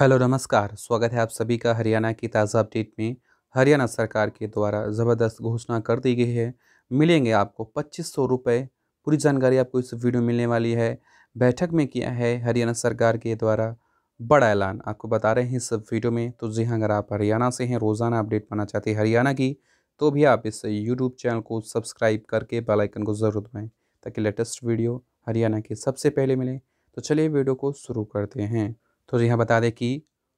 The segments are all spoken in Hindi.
हेलो नमस्कार स्वागत है आप सभी का हरियाणा की ताज़ा अपडेट में हरियाणा सरकार के द्वारा ज़बरदस्त घोषणा कर दी गई है मिलेंगे आपको पच्चीस सौ रुपये पूरी जानकारी आपको इस वीडियो मिलने वाली है बैठक में किया है हरियाणा सरकार के द्वारा बड़ा ऐलान आपको बता रहे हैं इस वीडियो में तो जी हाँ अगर आप हरियाणा से हैं रोज़ाना अपडेट पाना चाहते हैं हरियाणा की तो भी आप इस यूट्यूब चैनल को सब्सक्राइब करके बेलाइकन को ज़रूर दबाएँ ताकि लेटेस्ट वीडियो हरियाणा के सबसे पहले मिले तो चलिए वीडियो को शुरू करते हैं तो यहाँ बता दें कि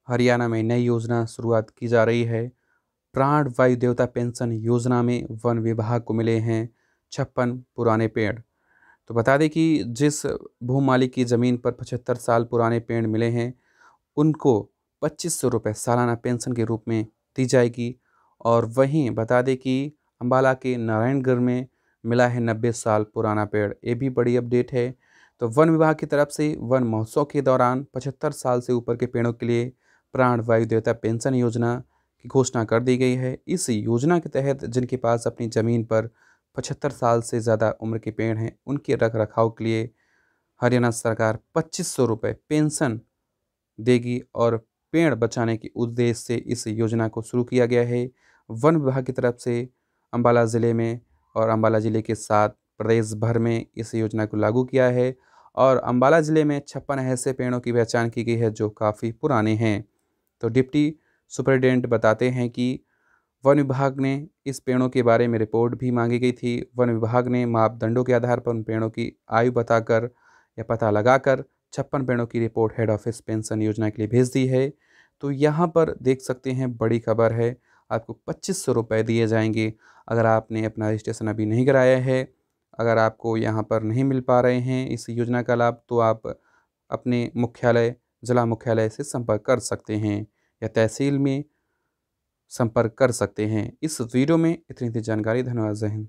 हरियाणा में नई योजना शुरुआत की जा रही है प्राण वायु देवता पेंशन योजना में वन विभाग को मिले हैं छप्पन पुराने पेड़ तो बता दें कि जिस भू मालिक की ज़मीन पर पचहत्तर साल पुराने पेड़ मिले हैं उनको पच्चीस सौ रुपये सालाना पेंशन के रूप में दी जाएगी और वहीं बता दें कि अम्बाला के नारायणगढ़ में मिला है नब्बे साल पुराना पेड़ ये भी बड़ी अपडेट है तो वन विभाग की तरफ से वन महोत्सव के दौरान पचहत्तर साल से ऊपर के पेड़ों के लिए प्राण वायु देवता पेंशन योजना की घोषणा कर दी गई है इस योजना के तहत जिनके पास अपनी ज़मीन पर पचहत्तर साल से ज़्यादा उम्र के पेड़ हैं उनके रख रखाव के लिए हरियाणा सरकार पच्चीस सौ रुपये पेंशन देगी और पेड़ बचाने के उद्देश्य से इस योजना को शुरू किया गया है वन विभाग की तरफ से अम्बाला ज़िले में और अम्बाला ज़िले के साथ प्रदेश भर में इस योजना को लागू किया है और अम्बाला ज़िले में छप्पन ऐसे पेड़ों की पहचान की गई है जो काफ़ी पुराने हैं तो डिप्टी सुपरिटेंडेंट बताते हैं कि वन विभाग ने इस पेड़ों के बारे में रिपोर्ट भी मांगी गई थी वन विभाग ने मापदंडों के आधार पर उन पेड़ों की आयु बताकर या पता लगाकर छप्पन पेड़ों की रिपोर्ट हेड ऑफिस पेंशन योजना के लिए भेज दी है तो यहाँ पर देख सकते हैं बड़ी खबर है आपको पच्चीस सौ रुपये दिए जाएंगे अगर आपने अपना रजिस्ट्रेशन अभी नहीं कराया है अगर आपको यहाँ पर नहीं मिल पा रहे हैं इस योजना का लाभ तो आप अपने मुख्यालय ज़िला मुख्यालय से संपर्क कर सकते हैं या तहसील में संपर्क कर सकते हैं इस वीडियो में इतनी इतनी जानकारी धन्यवाद जहन